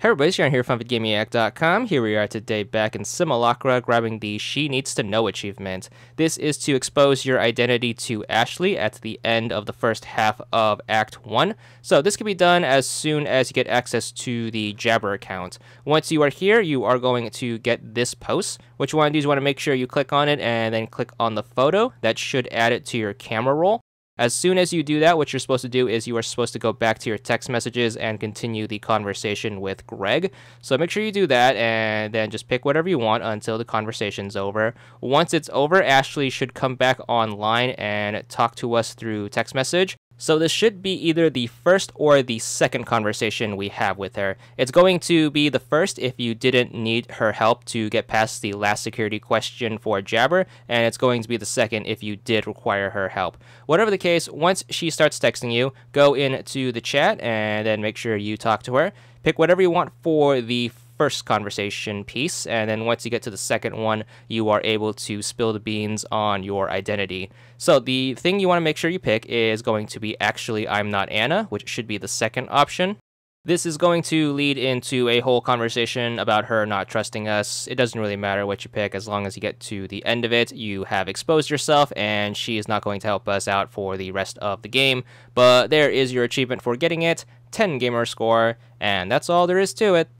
Hey everybody, Sharon here from VidGamingAct.com. Here we are today back in Simulacra grabbing the She Needs to Know achievement. This is to expose your identity to Ashley at the end of the first half of Act 1. So this can be done as soon as you get access to the Jabber account. Once you are here, you are going to get this post. What you want to do is you want to make sure you click on it and then click on the photo. That should add it to your camera roll. As soon as you do that, what you're supposed to do is you are supposed to go back to your text messages and continue the conversation with Greg. So make sure you do that and then just pick whatever you want until the conversation's over. Once it's over, Ashley should come back online and talk to us through text message. So this should be either the first or the second conversation we have with her. It's going to be the first if you didn't need her help to get past the last security question for Jabber, and it's going to be the second if you did require her help. Whatever the case, once she starts texting you, go into the chat and then make sure you talk to her. Pick whatever you want for the first conversation piece. And then once you get to the second one, you are able to spill the beans on your identity. So the thing you want to make sure you pick is going to be actually I'm not Anna, which should be the second option. This is going to lead into a whole conversation about her not trusting us. It doesn't really matter what you pick as long as you get to the end of it. You have exposed yourself, and she is not going to help us out for the rest of the game. But there is your achievement for getting it 10 gamer score, and that's all there is to it.